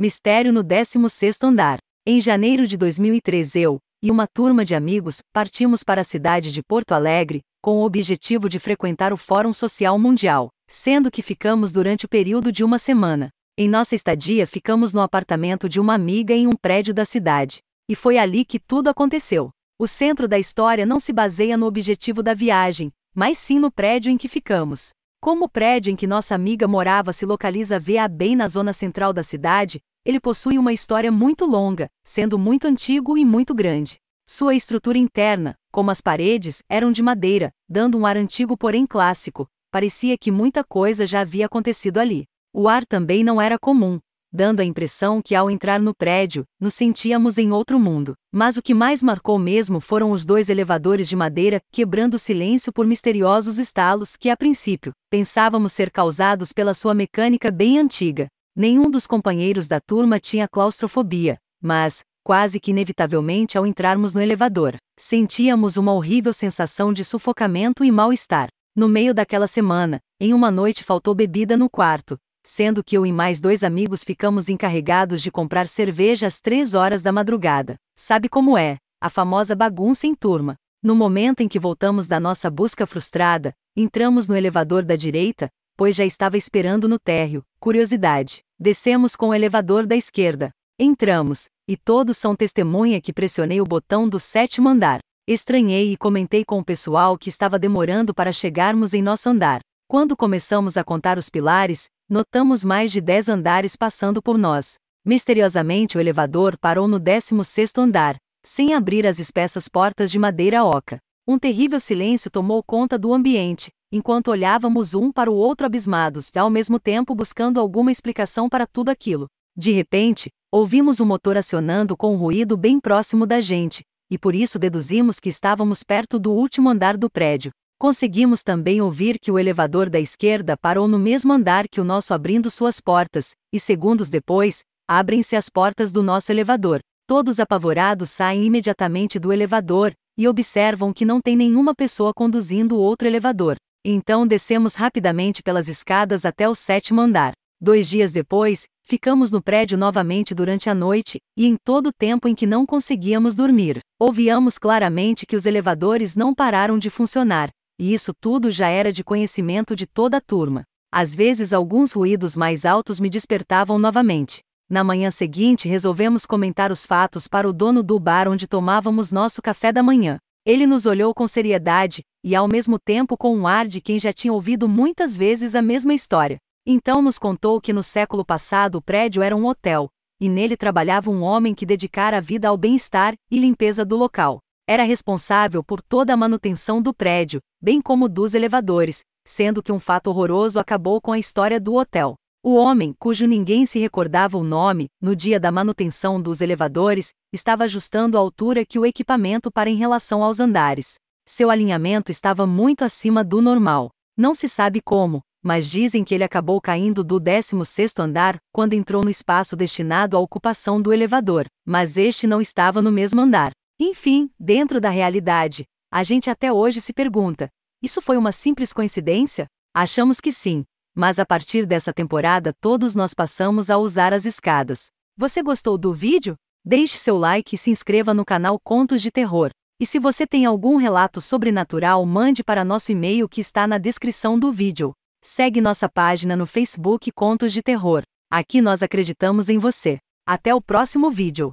Mistério no 16º andar. Em janeiro de 2003 eu e uma turma de amigos partimos para a cidade de Porto Alegre com o objetivo de frequentar o Fórum Social Mundial, sendo que ficamos durante o período de uma semana. Em nossa estadia ficamos no apartamento de uma amiga em um prédio da cidade, e foi ali que tudo aconteceu. O centro da história não se baseia no objetivo da viagem, mas sim no prédio em que ficamos. Como o prédio em que nossa amiga morava se localiza VA bem na zona central da cidade, ele possui uma história muito longa, sendo muito antigo e muito grande. Sua estrutura interna, como as paredes, eram de madeira, dando um ar antigo porém clássico, parecia que muita coisa já havia acontecido ali. O ar também não era comum, dando a impressão que ao entrar no prédio, nos sentíamos em outro mundo. Mas o que mais marcou mesmo foram os dois elevadores de madeira, quebrando o silêncio por misteriosos estalos que, a princípio, pensávamos ser causados pela sua mecânica bem antiga. Nenhum dos companheiros da turma tinha claustrofobia, mas, quase que inevitavelmente ao entrarmos no elevador, sentíamos uma horrível sensação de sufocamento e mal-estar. No meio daquela semana, em uma noite faltou bebida no quarto, sendo que eu e mais dois amigos ficamos encarregados de comprar cerveja às três horas da madrugada. Sabe como é? A famosa bagunça em turma. No momento em que voltamos da nossa busca frustrada, entramos no elevador da direita, pois já estava esperando no térreo. Curiosidade. Descemos com o elevador da esquerda. Entramos, e todos são testemunha que pressionei o botão do sétimo andar. Estranhei e comentei com o pessoal que estava demorando para chegarmos em nosso andar. Quando começamos a contar os pilares, notamos mais de dez andares passando por nós. Misteriosamente o elevador parou no 16 andar, sem abrir as espessas portas de madeira oca. Um terrível silêncio tomou conta do ambiente, enquanto olhávamos um para o outro abismados e ao mesmo tempo buscando alguma explicação para tudo aquilo. De repente, ouvimos o um motor acionando com um ruído bem próximo da gente, e por isso deduzimos que estávamos perto do último andar do prédio. Conseguimos também ouvir que o elevador da esquerda parou no mesmo andar que o nosso abrindo suas portas, e segundos depois, abrem-se as portas do nosso elevador. Todos apavorados saem imediatamente do elevador e observam que não tem nenhuma pessoa conduzindo outro elevador. Então descemos rapidamente pelas escadas até o sétimo andar. Dois dias depois, ficamos no prédio novamente durante a noite, e em todo o tempo em que não conseguíamos dormir. Ouvíamos claramente que os elevadores não pararam de funcionar, e isso tudo já era de conhecimento de toda a turma. Às vezes alguns ruídos mais altos me despertavam novamente. Na manhã seguinte resolvemos comentar os fatos para o dono do bar onde tomávamos nosso café da manhã. Ele nos olhou com seriedade, e ao mesmo tempo com um ar de quem já tinha ouvido muitas vezes a mesma história. Então nos contou que no século passado o prédio era um hotel, e nele trabalhava um homem que dedicara a vida ao bem-estar e limpeza do local era responsável por toda a manutenção do prédio, bem como dos elevadores, sendo que um fato horroroso acabou com a história do hotel. O homem, cujo ninguém se recordava o nome, no dia da manutenção dos elevadores, estava ajustando a altura que o equipamento para em relação aos andares. Seu alinhamento estava muito acima do normal. Não se sabe como, mas dizem que ele acabou caindo do 16º andar quando entrou no espaço destinado à ocupação do elevador, mas este não estava no mesmo andar. Enfim, dentro da realidade, a gente até hoje se pergunta: isso foi uma simples coincidência? Achamos que sim, mas a partir dessa temporada todos nós passamos a usar as escadas. Você gostou do vídeo? Deixe seu like e se inscreva no canal Contos de Terror. E se você tem algum relato sobrenatural, mande para nosso e-mail que está na descrição do vídeo. Segue nossa página no Facebook Contos de Terror. Aqui nós acreditamos em você. Até o próximo vídeo.